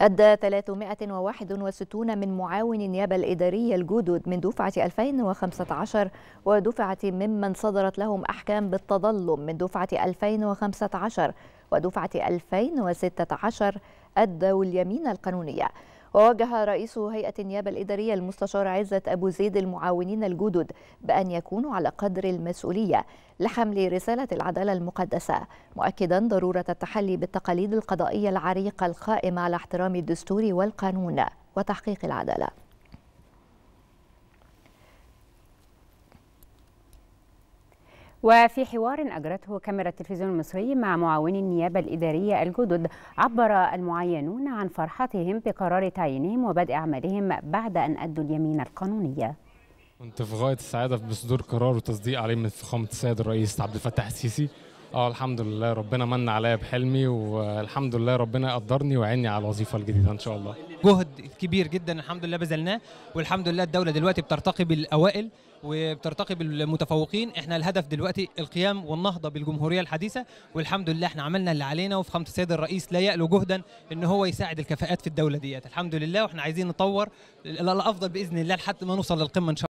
أدى 361 من معاون النيابة الإدارية الجدد من دفعة 2015 ودفعة ممن صدرت لهم أحكام بالتظلم من دفعة 2015 ودفعة 2016 أدوا اليمين القانونية ووجه رئيس هيئة النيابة الإدارية المستشار عزت أبو زيد المعاونين الجدد بأن يكونوا على قدر المسؤولية لحمل رسالة العدالة المقدسة مؤكدا ضرورة التحلي بالتقاليد القضائية العريقة القائمة على احترام الدستور والقانون وتحقيق العداله وفي حوار أجرته كاميرا التلفزيون المصري مع معاوني النيابة الإدارية الجدد عبر المعينون عن فرحتهم بقرار تعيينهم وبدء أعمالهم بعد أن أدوا اليمين القانونية كنت في غاية السعادة بصدور قرار وتصديق عليه من فخامة السيد الرئيس عبد الفتاح السيسي اه الحمد لله ربنا من عليا بحلمي والحمد لله ربنا قدرني وعيني على الوظيفه الجديده ان شاء الله جهد كبير جدا الحمد لله بذلناه والحمد لله الدوله دلوقتي بترتقي بالاوائل وبترتقي بالمتفوقين احنا الهدف دلوقتي القيام والنهضه بالجمهوريه الحديثه والحمد لله احنا عملنا اللي علينا وفي خامه السيد الرئيس لا يألو جهدا ان هو يساعد الكفاءات في الدوله ديت الحمد لله واحنا عايزين نطور الافضل باذن الله لحد ما نوصل للقمه ان شاء الله